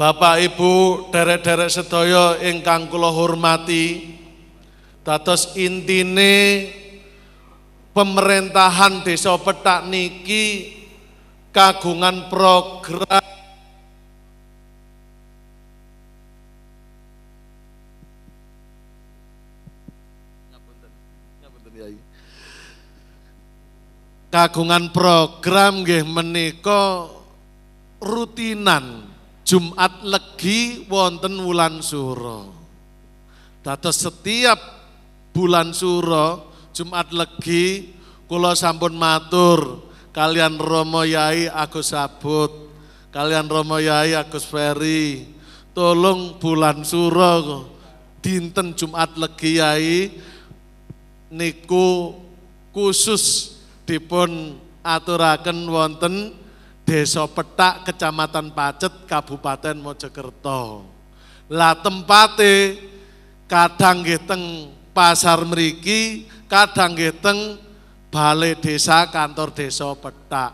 Bapak Ibu derek-derek sedaya ingkang kula hormati dados intine pemerintahan desa petak niki kagungan program kagungan program nggih menika rutinan Jumat Legi wonten wulan Suro. Dados setiap bulan Suro Jumat Legi kula sampun matur kalian Romo Yai Agus Sabut, kalian Romo Yai Agus Ferry. Tolong bulan Suro dinten Jumat Legi Yai niku khusus dipun aturaken wonten Desa Petak, Kecamatan Pacet, Kabupaten Mojokerto. Lah tempate kadang geteng pasar meriki, kadang geteng balai desa kantor desa petak.